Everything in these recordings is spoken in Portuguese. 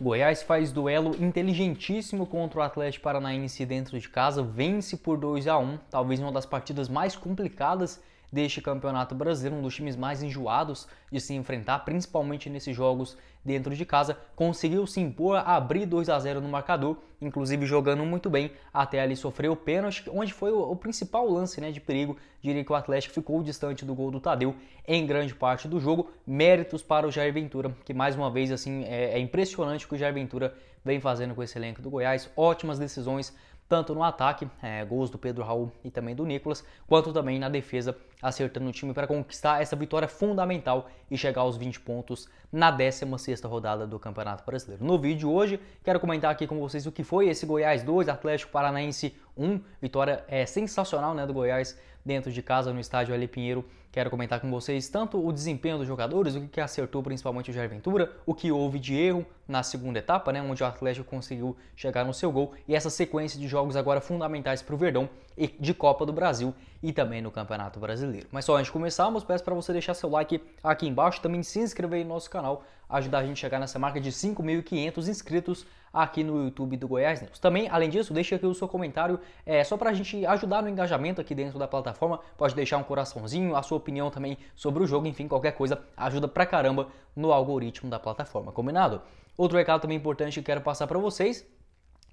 Goiás faz duelo inteligentíssimo contra o Atlético Paranaense dentro de casa, vence por 2 a 1, talvez uma das partidas mais complicadas deste Campeonato Brasileiro, um dos times mais enjoados de se enfrentar, principalmente nesses jogos dentro de casa, conseguiu se impor, abrir 2 a 0 no marcador, inclusive jogando muito bem, até ali sofreu o pênalti, onde foi o, o principal lance né, de perigo, diria que o Atlético ficou distante do gol do Tadeu em grande parte do jogo, méritos para o Jair Ventura, que mais uma vez assim é, é impressionante o que o Jair Ventura vem fazendo com esse elenco do Goiás, ótimas decisões tanto no ataque, é, gols do Pedro Raul e também do Nicolas, quanto também na defesa, acertando o time para conquistar essa vitória fundamental e chegar aos 20 pontos na 16ª rodada do Campeonato Brasileiro. No vídeo hoje, quero comentar aqui com vocês o que foi esse Goiás 2, Atlético Paranaense 1, vitória é, sensacional né, do Goiás dentro de casa no estádio Ali Pinheiro. Quero comentar com vocês tanto o desempenho dos jogadores, o que acertou principalmente o Jair Ventura, o que houve de erro na segunda etapa, né, onde o Atlético conseguiu chegar no seu gol, e essa sequência de jogos agora fundamentais para o Verdão de Copa do Brasil e também no Campeonato Brasileiro. Mas só antes de começarmos, peço para você deixar seu like aqui embaixo, também se inscrever em nosso canal, ajudar a gente a chegar nessa marca de 5.500 inscritos aqui no YouTube do Goiás News. Também, além disso, deixe aqui o seu comentário, é só para a gente ajudar no engajamento aqui dentro da plataforma, pode deixar um coraçãozinho, a sua opinião também sobre o jogo, enfim, qualquer coisa ajuda pra caramba no algoritmo da plataforma, combinado? Outro recado também importante que quero passar para vocês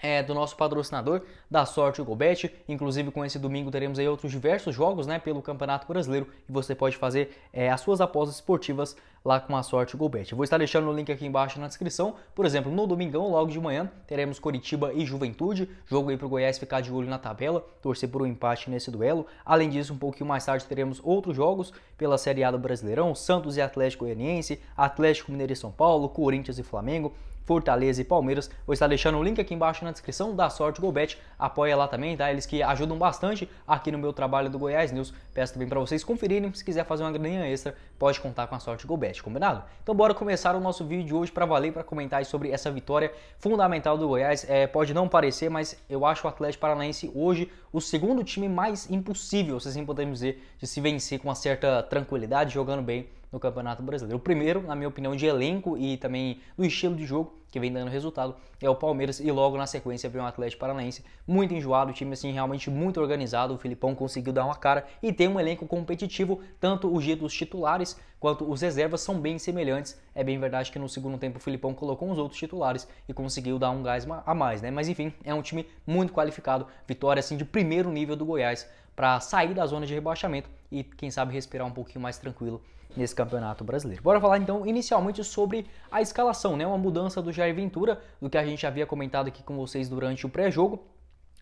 é, do nosso patrocinador, da sorte o Golbet. Inclusive, com esse domingo teremos aí outros diversos jogos né, pelo Campeonato Brasileiro e você pode fazer é, as suas apostas esportivas lá com a sorte Golbet. vou estar deixando o link aqui embaixo na descrição. Por exemplo, no domingão, logo de manhã, teremos Coritiba e Juventude, jogo aí para o Goiás ficar de olho na tabela, torcer por um empate nesse duelo. Além disso, um pouquinho mais tarde teremos outros jogos pela Série A do Brasileirão, Santos e Atlético Goianiense, Atlético Mineiro e São Paulo, Corinthians e Flamengo. Fortaleza e Palmeiras. Vou estar deixando o link aqui embaixo na descrição da Sorte Golbet. Apoia lá também, tá? Eles que ajudam bastante aqui no meu trabalho do Goiás News. Peço também para vocês conferirem. Se quiser fazer uma graninha extra, pode contar com a Sorte Golbet, combinado? Então bora começar o nosso vídeo de hoje para valer, para comentar sobre essa vitória fundamental do Goiás. É, pode não parecer, mas eu acho o Atlético Paranaense hoje o segundo time mais impossível, se assim podemos dizer, de se vencer com uma certa tranquilidade, jogando bem no Campeonato Brasileiro. O primeiro, na minha opinião, de elenco e também do estilo de jogo que vem dando resultado é o Palmeiras e logo na sequência vem o Atlético Paranaense. Muito enjoado, o time assim realmente muito organizado. O Filipão conseguiu dar uma cara e tem um elenco competitivo, tanto o jeito dos titulares quanto os reservas são bem semelhantes. É bem verdade que no segundo tempo o Filipão colocou os outros titulares e conseguiu dar um gás a mais, né? Mas enfim, é um time muito qualificado. Vitória assim de primeiro nível do Goiás para sair da zona de rebaixamento e quem sabe respirar um pouquinho mais tranquilo nesse Campeonato Brasileiro. Bora falar então inicialmente sobre a escalação, né? Uma mudança do Jair Ventura, do que a gente havia comentado aqui com vocês durante o pré-jogo.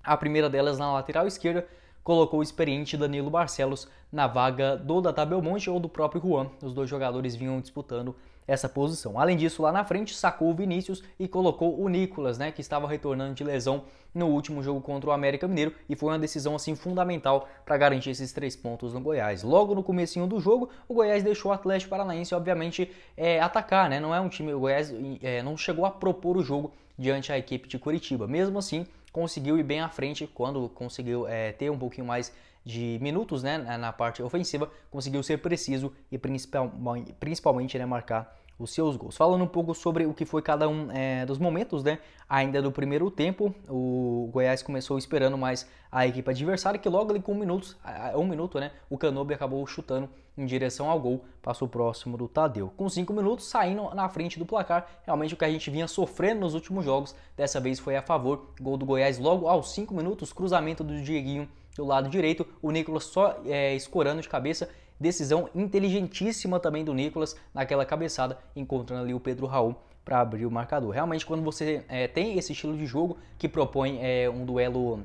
A primeira delas na lateral esquerda, colocou o experiente Danilo Barcelos na vaga do Data Belmonte ou do próprio Juan. Os dois jogadores vinham disputando essa posição. Além disso, lá na frente sacou o Vinícius e colocou o Nicolas, né, que estava retornando de lesão no último jogo contra o América Mineiro e foi uma decisão assim fundamental para garantir esses três pontos no Goiás. Logo no comecinho do jogo, o Goiás deixou o Atlético Paranaense obviamente é, atacar, né? Não é um time o Goiás é, não chegou a propor o jogo diante a equipe de Curitiba. Mesmo assim, conseguiu ir bem à frente quando conseguiu é, ter um pouquinho mais de minutos né, na parte ofensiva, conseguiu ser preciso e principalmente, principalmente né, marcar os seus gols. Falando um pouco sobre o que foi cada um é, dos momentos, né? Ainda do primeiro tempo, o Goiás começou esperando mais a equipe adversária, que logo ali com minutos, um minuto, né? O Canobi acabou chutando em direção ao gol, passou próximo do Tadeu. Com cinco minutos, saindo na frente do placar, realmente o que a gente vinha sofrendo nos últimos jogos, dessa vez foi a favor. Gol do Goiás logo aos cinco minutos, cruzamento do Dieguinho do lado direito, o Nicolas só é, escorando de cabeça Decisão inteligentíssima também do Nicolas naquela cabeçada, encontrando ali o Pedro Raul para abrir o marcador. Realmente, quando você é, tem esse estilo de jogo que propõe é, um duelo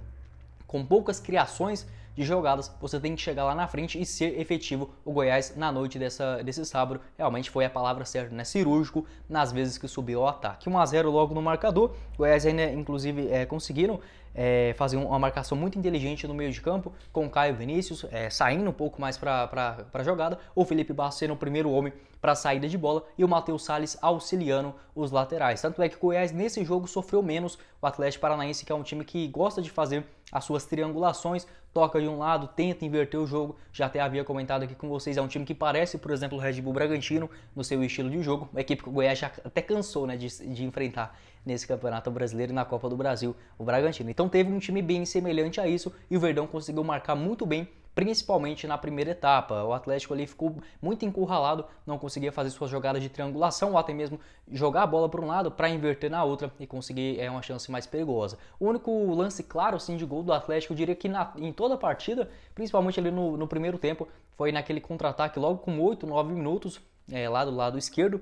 com poucas criações de jogadas, você tem que chegar lá na frente e ser efetivo. O Goiás, na noite dessa, desse sábado, realmente foi a palavra certa, né? Cirúrgico nas vezes que subiu ao ataque. 1 a 0 logo no marcador. o Goiás ainda, inclusive, é, conseguiram é, fazer uma marcação muito inteligente no meio de campo, com Caio Vinícius é, saindo um pouco mais para a jogada, o Felipe Barros sendo o primeiro homem para a saída de bola e o Matheus Salles auxiliando os laterais. Tanto é que o Goiás nesse jogo sofreu menos, o Atlético Paranaense, que é um time que gosta de fazer as suas triangulações, toca de um lado, tenta inverter o jogo. Já até havia comentado aqui com vocês, é um time que parece, por exemplo, o Red Bull Bragantino no seu estilo de jogo. A equipe que o Goiás já até cansou né, de, de enfrentar nesse Campeonato Brasileiro e na Copa do Brasil, o Bragantino. Então teve um time bem semelhante a isso e o Verdão conseguiu marcar muito bem principalmente na primeira etapa. O Atlético ali ficou muito encurralado, não conseguia fazer suas jogadas de triangulação ou até mesmo jogar a bola para um lado para inverter na outra e conseguir é, uma chance mais perigosa. O único lance claro sim de gol do Atlético, eu diria que na, em toda a partida, principalmente ali no, no primeiro tempo, foi naquele contra-ataque logo com 8, 9 minutos. É, lá do lado esquerdo,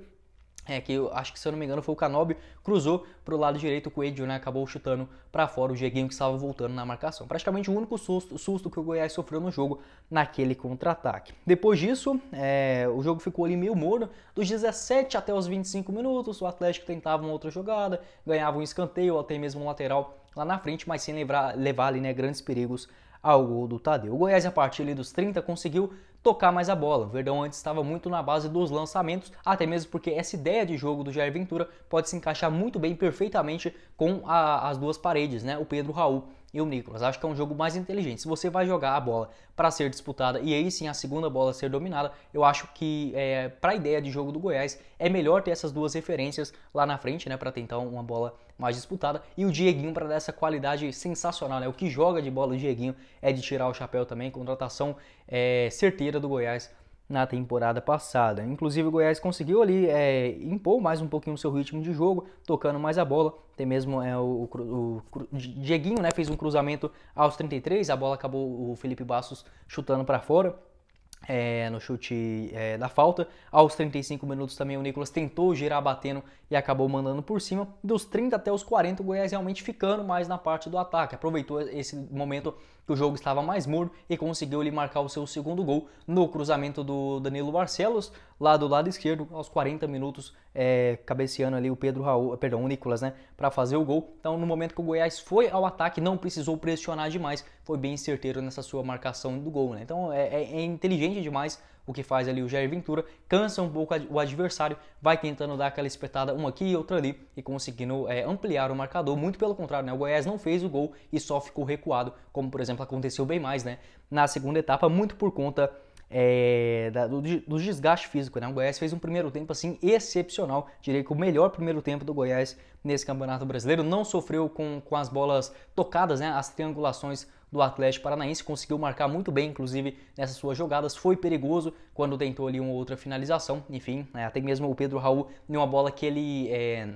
é que eu acho que, se eu não me engano, foi o Canobi, cruzou para o lado direito, o Coelho né, acabou chutando para fora o Dieguinho que estava voltando na marcação. Praticamente o único susto, susto que o Goiás sofreu no jogo naquele contra-ataque. Depois disso, é, o jogo ficou ali meio morno, dos 17 até os 25 minutos, o Atlético tentava uma outra jogada, ganhava um escanteio, até mesmo um lateral lá na frente, mas sem levar, levar ali né, grandes perigos ao gol do Tadeu. O Goiás, a partir ali dos 30, conseguiu tocar mais a bola. O Verdão antes estava muito na base dos lançamentos, até mesmo porque essa ideia de jogo do Jair Ventura pode se encaixar muito bem, perfeitamente, com a, as duas paredes, né? O Pedro Raul e o Nicolas. Acho que é um jogo mais inteligente. Se você vai jogar a bola para ser disputada e aí sim a segunda bola ser dominada, eu acho que é, para a ideia de jogo do Goiás é melhor ter essas duas referências lá na frente, né, para tentar uma bola mais disputada e o Dieguinho para dar essa qualidade sensacional, né? O que joga de bola o Dieguinho é de tirar o chapéu também, contratação é, certeira do Goiás na temporada passada. Inclusive o Goiás conseguiu ali é, impor mais um pouquinho o seu ritmo de jogo, tocando mais a bola. Até mesmo é, o, o, o Dieguinho né, fez um cruzamento aos 33, a bola acabou o Felipe Bastos chutando para fora. É, no chute é, da falta. Aos 35 minutos também o Nicolas tentou girar batendo e acabou mandando por cima. Dos 30 até os 40, o Goiás realmente ficando mais na parte do ataque. Aproveitou esse momento que o jogo estava mais morno e conseguiu ele marcar o seu segundo gol no cruzamento do Danilo Barcelos, lá do lado esquerdo, aos 40 minutos, é, cabeceando ali o Pedro Raul, perdão, o Nicolas, né, para fazer o gol. Então, no momento que o Goiás foi ao ataque, não precisou pressionar demais, foi bem certeiro nessa sua marcação do gol, né? Então, é, é, é inteligente demais o que faz ali o Jair Ventura, cansa um pouco o adversário, vai tentando dar aquela espetada um aqui e outra ali e conseguindo é, ampliar o marcador. Muito pelo contrário, né? o Goiás não fez o gol e só ficou recuado, como por exemplo aconteceu bem mais né? na segunda etapa, muito por conta é, da, do, do, desgaste físico. Né? O Goiás fez um primeiro tempo assim excepcional, diria que o melhor primeiro tempo do Goiás nesse Campeonato Brasileiro. Não sofreu com, com as bolas tocadas, né? as triangulações do Atlético Paranaense, conseguiu marcar muito bem, inclusive nessas suas jogadas, foi perigoso quando tentou ali uma outra finalização, enfim, né? até mesmo o Pedro Raul em uma bola que ele. É...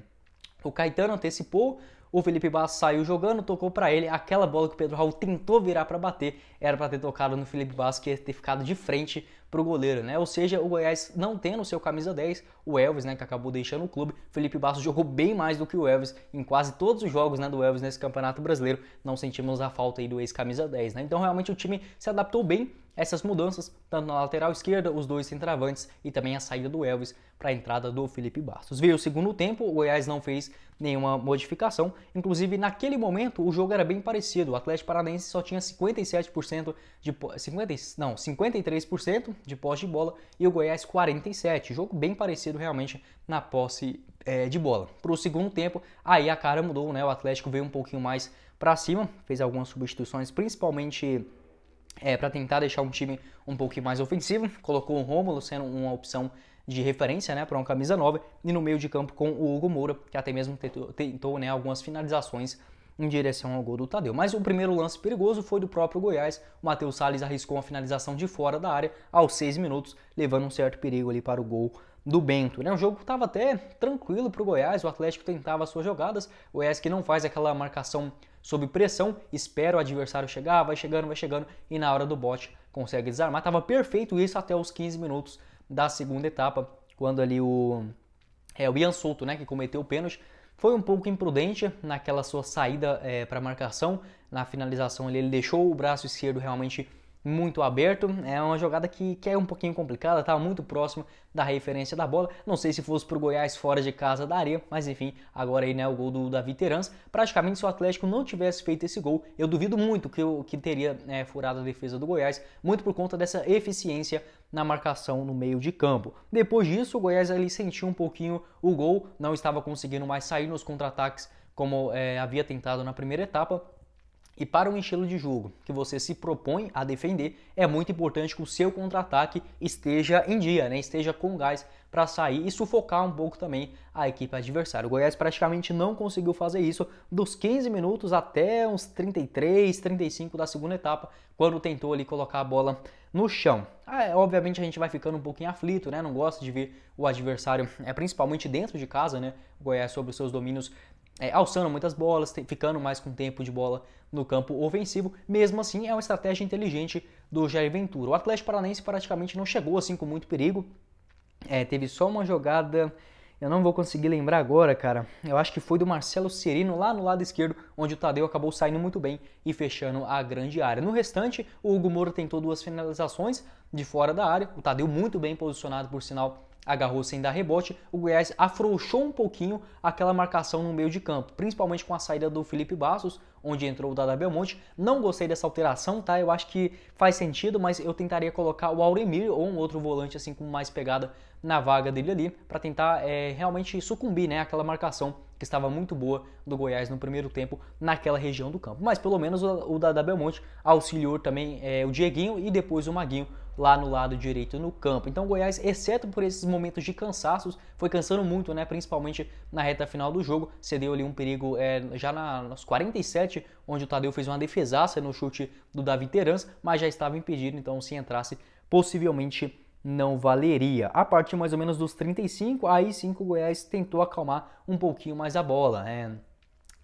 O Caetano antecipou, o Felipe Bastos saiu jogando, tocou para ele. Aquela bola que o Pedro Raul tentou virar para bater era para ter tocado no Felipe Bastos, que ia ter ficado de frente para o goleiro, né? Ou seja, o Goiás não tendo seu camisa 10, o Elvis, né, que acabou deixando o clube, Felipe Bastos jogou bem mais do que o Elvis em quase todos os jogos, né, do Elvis nesse Campeonato Brasileiro. Não sentimos a falta aí do ex-camisa 10, né? Então realmente o time se adaptou bem essas mudanças, tanto na lateral esquerda, os dois centravantes e também a saída do Elvis para a entrada do Felipe Bastos. Veio o segundo tempo, o Goiás não fez nenhuma modificação, inclusive naquele momento o jogo era bem parecido. O Atlético Paranaense só tinha 57% de 50, não, 53% de posse de bola e o Goiás 47. Jogo bem parecido realmente na posse é, de bola. Para o segundo tempo, aí a cara mudou, né? O Atlético veio um pouquinho mais para cima, fez algumas substituições, principalmente é, para tentar deixar um time um pouquinho mais ofensivo. Colocou o Rômulo sendo uma opção de referência né, para uma camisa nova e no meio de campo com o Hugo Moura, que até mesmo tentou, tentou né, algumas finalizações em direção ao gol do Tadeu. Mas o primeiro lance perigoso foi do próprio Goiás. O Matheus Salles arriscou uma finalização de fora da área aos seis minutos, levando um certo perigo ali para o gol do Bento. Né? O jogo estava até tranquilo para o Goiás, o Atlético tentava suas jogadas, o Goiás que não faz aquela marcação sob pressão, espera o adversário chegar, vai chegando, vai chegando e na hora do bote consegue desarmar. Tava perfeito isso até os 15 minutos da segunda etapa, quando ali o, é, o Ian Souto, né, que cometeu o pênalti, foi um pouco imprudente naquela sua saída é, para marcação, na finalização ele, ele deixou o braço esquerdo realmente muito aberto. É uma jogada que, que é um pouquinho complicada, estava tá muito próximo da referência da bola. Não sei se fosse para o Goiás fora de casa daria, mas enfim, agora aí né, o gol do Davi Terans. Praticamente se o Atlético não tivesse feito esse gol, eu duvido muito que, eu, que teria né, furado a defesa do Goiás, muito por conta dessa eficiência na marcação no meio de campo. Depois disso, o Goiás ali sentiu um pouquinho o gol, não estava conseguindo mais sair nos contra-ataques como é, havia tentado na primeira etapa e para o estilo de jogo que você se propõe a defender, é muito importante que o seu contra-ataque esteja em dia, né? esteja com gás para sair e sufocar um pouco também a equipe adversária. O Goiás praticamente não conseguiu fazer isso dos 15 minutos até uns 33, 35 da segunda etapa, quando tentou ali colocar a bola no chão. Ah, é, obviamente a gente vai ficando um pouquinho aflito, né? Não gosta de ver o adversário, é principalmente dentro de casa, né? O Goiás sobre os seus domínios é, alçando muitas bolas, ficando mais com tempo de bola no campo ofensivo. Mesmo assim, é uma estratégia inteligente do Jair Ventura. O Atlético Paranense praticamente não chegou assim com muito perigo. É, teve só uma jogada, eu não vou conseguir lembrar agora, cara. Eu acho que foi do Marcelo Serino lá no lado esquerdo, onde o Tadeu acabou saindo muito bem e fechando a grande área. No restante, o Hugo Moura tentou duas finalizações de fora da área. O Tadeu muito bem posicionado, por sinal, agarrou sem dar rebote, o Goiás afrouxou um pouquinho aquela marcação no meio de campo, principalmente com a saída do Felipe Bastos, onde entrou o Dada Belmonte. Não gostei dessa alteração, tá? Eu acho que faz sentido, mas eu tentaria colocar o Auremir ou um outro volante assim com mais pegada na vaga dele ali, para tentar é, realmente sucumbir, né, aquela marcação que estava muito boa do Goiás no primeiro tempo naquela região do campo. Mas pelo menos o, o Dada Belmonte auxiliou também é, o Dieguinho e depois o Maguinho lá no lado direito no campo. Então o Goiás, exceto por esses momentos de cansaços, foi cansando muito, né? principalmente na reta final do jogo, cedeu ali um perigo é, já na, nos 47, onde o Tadeu fez uma defesaça no chute do Davi Terans, mas já estava impedido, então se entrasse possivelmente não valeria. A partir mais ou menos dos 35, aí sim que o Goiás tentou acalmar um pouquinho mais a bola. Né?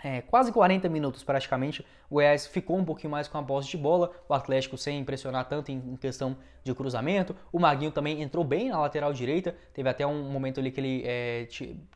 é, quase 40 minutos praticamente, o Goiás ficou um pouquinho mais com a posse de bola, o Atlético sem impressionar tanto em questão de cruzamento, o Maguinho também entrou bem na lateral direita, teve até um momento ali que ele é,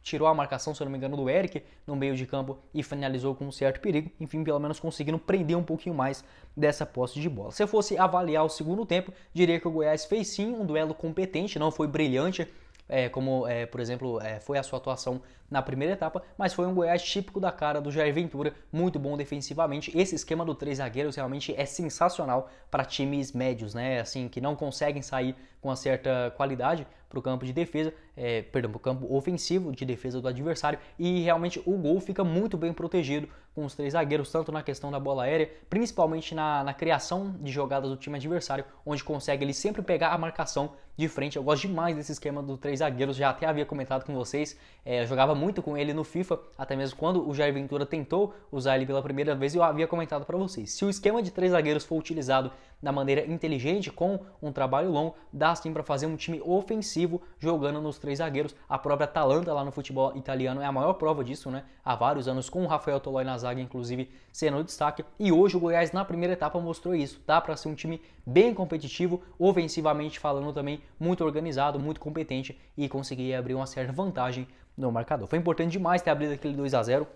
tirou a marcação, se eu não me engano, do Eric no meio de campo e finalizou com um certo perigo, enfim, pelo menos conseguindo prender um pouquinho mais dessa posse de bola. Se eu fosse avaliar o segundo tempo, diria que o Goiás fez sim um duelo competente, não foi brilhante, é, como, é, por exemplo, é, foi a sua atuação na primeira etapa, mas foi um Goiás típico da cara do Jair Ventura, muito bom defensivamente. Esse esquema do três zagueiros realmente é sensacional para times médios, né? Assim, que não conseguem sair com uma certa qualidade para o campo de defesa, é, perdão, para o campo ofensivo de defesa do adversário e realmente o gol fica muito bem protegido com os três zagueiros, tanto na questão da bola aérea, principalmente na, na criação de jogadas do time adversário, onde consegue ele sempre pegar a marcação de frente. Eu gosto demais desse esquema do três zagueiros, já até havia comentado com vocês, é, jogava muito com ele no FIFA, até mesmo quando o Jair Ventura tentou usar ele pela primeira vez, eu havia comentado para vocês. Se o esquema de três zagueiros for utilizado da maneira inteligente, com um trabalho longo, dá dá sim para fazer um time ofensivo jogando nos três zagueiros. A própria Atalanta lá no futebol italiano é a maior prova disso, né? Há vários anos com o Rafael Tolói na zaga, inclusive, sendo destaque. E hoje o Goiás na primeira etapa mostrou isso. Dá para ser um time bem competitivo, ofensivamente falando também, muito organizado, muito competente e conseguir abrir uma certa vantagem no marcador. Foi importante demais ter abrido aquele 2 a 0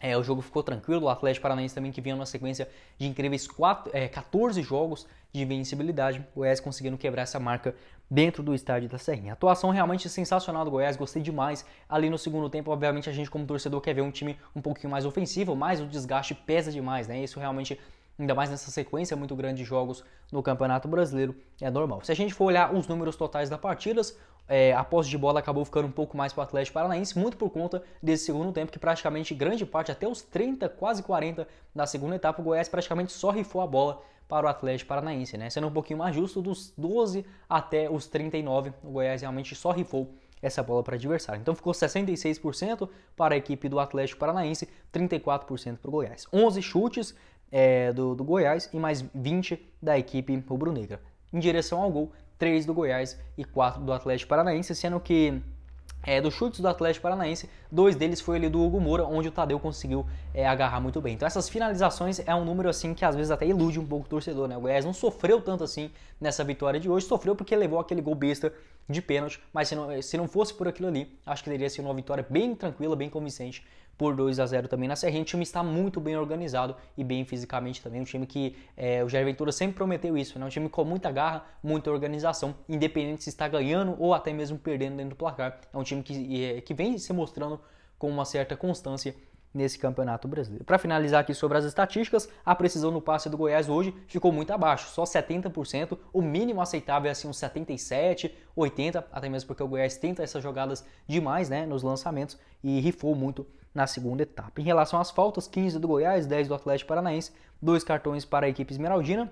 é, o jogo ficou tranquilo, o Atlético Paranaense também que vinha numa sequência de incríveis quatro, é, 14 jogos de invencibilidade, o Goiás conseguindo quebrar essa marca dentro do estádio da Serrinha. Atuação realmente sensacional do Goiás, gostei demais. Ali no segundo tempo, obviamente a gente como torcedor quer ver um time um pouquinho mais ofensivo, mas o desgaste pesa demais, né? Isso realmente ainda mais nessa sequência muito grande de jogos no Campeonato Brasileiro, é normal. Se a gente for olhar os números totais das partidas, é, a posse de bola acabou ficando um pouco mais para o Atlético Paranaense, muito por conta desse segundo tempo, que praticamente grande parte, até os 30, quase 40 da segunda etapa, o Goiás praticamente só rifou a bola para o Atlético Paranaense, né? Sendo um pouquinho mais justo, dos 12 até os 39, o Goiás realmente só rifou essa bola para o adversário. Então ficou 66% para a equipe do Atlético Paranaense, 34% para o Goiás. 11 chutes é, do, do Goiás e mais 20 da equipe rubro-negra. Em direção ao gol, 3 do Goiás e 4 do Atlético Paranaense, sendo que é, dos chutes do Atlético Paranaense, dois deles foi ali do Hugo Moura, onde o Tadeu conseguiu é, agarrar muito bem. Então essas finalizações é um número assim que às vezes até ilude um pouco o torcedor, né? O Goiás não sofreu tanto assim nessa vitória de hoje, sofreu porque levou aquele gol besta de pênalti, mas se não, se não fosse por aquilo ali, acho que teria sido uma vitória bem tranquila, bem convincente por 2 a 0 também na Serrinha. O time está muito bem organizado e bem fisicamente também. Um time que é, o Jair Ventura sempre prometeu isso, né? Um time com muita garra, muita organização, independente se está ganhando ou até mesmo perdendo dentro do placar. É um time que, é, que vem se mostrando com uma certa constância nesse Campeonato Brasileiro. Para finalizar aqui sobre as estatísticas, a precisão no passe do Goiás hoje ficou muito abaixo, só 70%, o mínimo aceitável é assim uns 77, 80, até mesmo porque o Goiás tenta essas jogadas demais, né, nos lançamentos e rifou muito na segunda etapa. Em relação às faltas, 15 do Goiás, 10 do Atlético Paranaense, dois cartões para a equipe esmeraldina,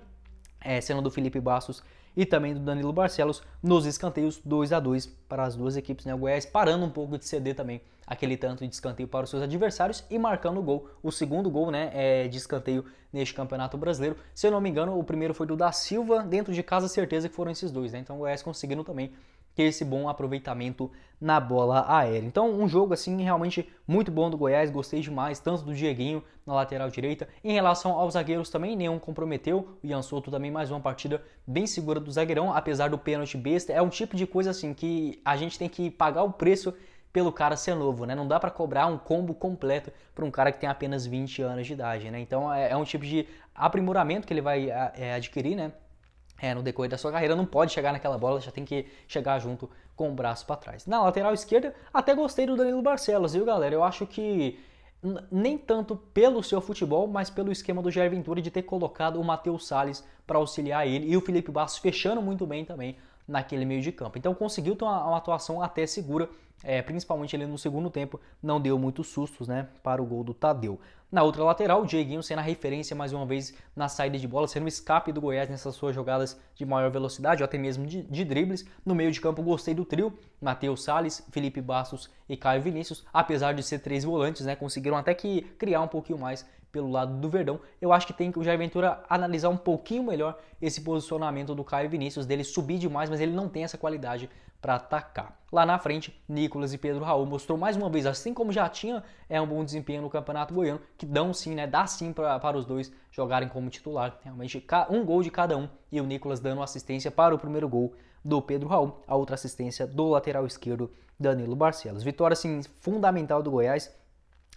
é, sendo do Felipe Bastos e também do Danilo Barcelos, nos escanteios 2 a 2 para as duas equipes, né? O Goiás parando um pouco de ceder também aquele tanto de escanteio para os seus adversários e marcando o gol, o segundo gol, né, é, de escanteio neste Campeonato Brasileiro. Se eu não me engano, o primeiro foi do da Silva, dentro de casa, certeza que foram esses dois, né? Então o Goiás conseguindo também ter esse bom aproveitamento na bola aérea. Então, um jogo assim realmente muito bom do Goiás, gostei demais, tanto do Dieguinho na lateral direita. Em relação aos zagueiros também, nenhum comprometeu. O Ian Souto também mais uma partida bem segura do zagueirão, apesar do pênalti besta. É um tipo de coisa assim que a gente tem que pagar o preço pelo cara ser novo, né? Não dá para cobrar um combo completo para um cara que tem apenas 20 anos de idade, né? Então é, é, um tipo de aprimoramento que ele vai é, é adquirir, né? é, no decorrer da sua carreira, não pode chegar naquela bola, já tem que chegar junto com o braço para trás. Na lateral esquerda, até gostei do Danilo Barcelos, viu galera? Eu acho que nem tanto pelo seu futebol, mas pelo esquema do Jair Ventura de ter colocado o Matheus Salles para auxiliar ele e o Felipe Bastos fechando muito bem também naquele meio de campo. Então conseguiu ter uma, uma atuação até segura é, principalmente ele no segundo tempo, não deu muitos sustos né, para o gol do Tadeu. Na outra lateral, o Dieguinho sendo a referência mais uma vez na saída de bola, sendo o escape do Goiás nessas suas jogadas de maior velocidade, ou até mesmo de, de dribles. No meio de campo, gostei do trio: Matheus Salles, Felipe Bastos e Caio Vinícius. Apesar de ser três volantes, né, conseguiram até que criar um pouquinho mais pelo lado do Verdão. Eu acho que tem que o Jair Ventura analisar um pouquinho melhor esse posicionamento do Caio Vinícius, dele subir demais, mas ele não tem essa qualidade para atacar. Lá na frente, Nicolas e Pedro Raul mostrou mais uma vez, assim como já tinha é um bom desempenho no Campeonato Goiano, que dão sim, né, dá sim pra, para os dois jogarem como titular. Realmente um gol de cada um e o Nicolas dando assistência para o primeiro gol do Pedro Raul, a outra assistência do lateral esquerdo Danilo Barcelos. Vitória assim fundamental do Goiás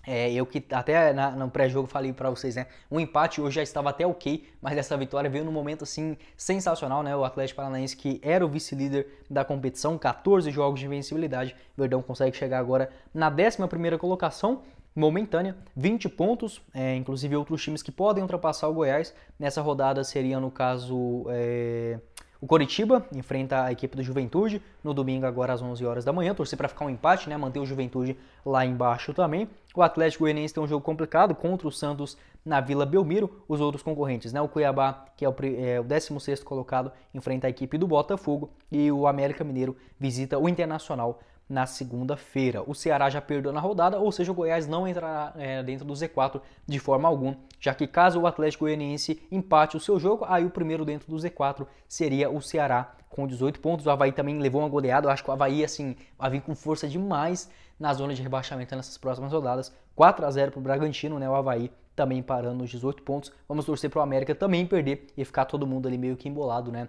é, eu que até na, no pré-jogo falei para vocês, né? Um empate hoje já estava até ok, mas essa vitória veio num momento assim sensacional, né? O Atlético Paranaense, que era o vice-líder da competição, 14 jogos de invencibilidade. O Verdão consegue chegar agora na 11 colocação momentânea, 20 pontos, é, inclusive outros times que podem ultrapassar o Goiás. Nessa rodada seria, no caso. É... O Coritiba enfrenta a equipe do Juventude no domingo agora às 11 horas da manhã. Torcer para ficar um empate, né? Manter o Juventude lá embaixo também. O Atlético Goianiense tem um jogo complicado contra o Santos na Vila Belmiro. Os outros concorrentes, né? O Cuiabá, que é o, é, o 16 colocado, enfrenta a equipe do Botafogo. E o América Mineiro visita o Internacional na segunda-feira. O Ceará já perdeu na rodada, ou seja, o Goiás não entrará é, dentro do Z4 de forma alguma, já que caso o Atlético Goianiense empate o seu jogo, aí o primeiro dentro do Z4 seria o Ceará com 18 pontos. O Havaí também levou uma goleada, eu acho que o Havaí assim, vai vir com força demais na zona de rebaixamento nessas próximas rodadas. 4 a 0 para o Bragantino, né? O Havaí também parando nos 18 pontos. Vamos torcer para o América também perder e ficar todo mundo ali meio que embolado, né?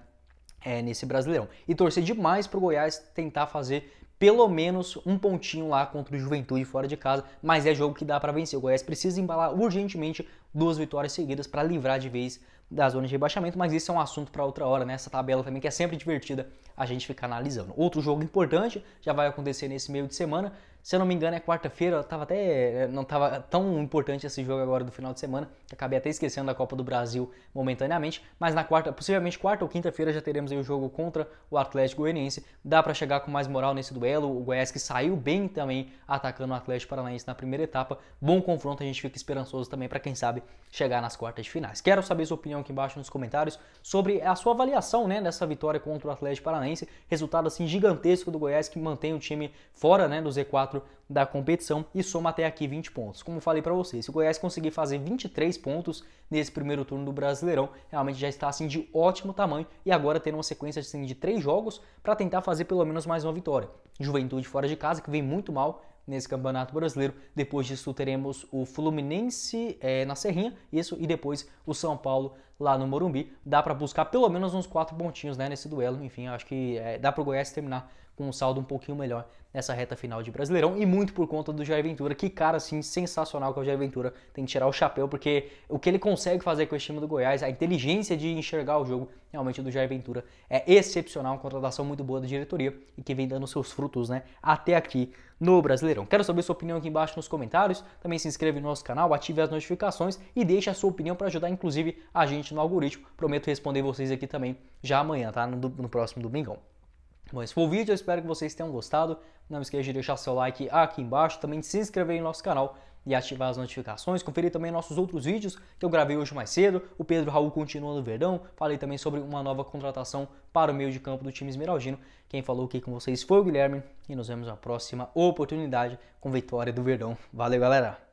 É, nesse Brasileirão. E torcer demais para o Goiás tentar fazer pelo menos um pontinho lá contra o Juventude fora de casa, mas é jogo que dá para vencer. O Goiás precisa embalar urgentemente duas vitórias seguidas para livrar de vez da zona de rebaixamento, mas isso é um assunto para outra hora, né? Essa tabela também que é sempre divertida a gente fica analisando. Outro jogo importante já vai acontecer nesse meio de semana. Se eu não me engano, é quarta-feira, tava até eh, não estava tão importante esse jogo agora do final de semana, acabei até esquecendo da Copa do Brasil momentaneamente, mas na quarta, possivelmente quarta ou quinta-feira já teremos o jogo contra o Atlético Goianiense. Dá para chegar com mais moral nesse duelo. O Goiás que saiu bem também atacando o Atlético Paranaense na primeira etapa. Bom confronto, a gente fica esperançoso também para quem sabe chegar nas quartas de finais. Quero saber sua opinião aqui embaixo nos comentários sobre a sua avaliação, né, dessa vitória contra o Atlético Paranaense Paranaense. Resultado assim gigantesco do Goiás que mantém o time fora né, do Z4 da competição e soma até aqui 20 pontos. Como falei para vocês, se o Goiás conseguir fazer 23 pontos nesse primeiro turno do Brasileirão, realmente já está assim de ótimo tamanho e agora tendo uma sequência assim, de três jogos para tentar fazer pelo menos mais uma vitória. Juventude fora de casa que vem muito mal, nesse Campeonato Brasileiro. Depois disso teremos o Fluminense é, na Serrinha, isso e depois o São Paulo lá no Morumbi. Dá para buscar pelo menos uns quatro pontinhos né, nesse duelo. Enfim, acho que é, dá para o Goiás terminar com um saldo um pouquinho melhor nessa reta final de Brasileirão e muito por conta do Jair Ventura. Que cara assim sensacional que é o Jair Ventura, tem que tirar o chapéu porque o que ele consegue fazer com o time do Goiás, a inteligência de enxergar o jogo realmente do Jair Ventura é excepcional, uma contratação muito boa da diretoria e que vem dando seus frutos, né, até aqui no Brasileirão. Quero saber sua opinião aqui embaixo nos comentários. Também se inscreve no nosso canal, ative as notificações e deixe a sua opinião para ajudar, inclusive, a gente no algoritmo. Prometo responder vocês aqui também já amanhã, tá? No, no próximo domingão. Bom, esse foi o vídeo, eu espero que vocês tenham gostado. Não esqueça de deixar seu like aqui embaixo, também de se inscrever em nosso canal e ativar as notificações. Conferir também nossos outros vídeos que eu gravei hoje mais cedo. O Pedro Raul continua no Verdão. Falei também sobre uma nova contratação para o meio de campo do time esmeraldino. Quem falou aqui com vocês foi o Guilherme e nos vemos na próxima oportunidade com vitória do Verdão. Valeu, galera!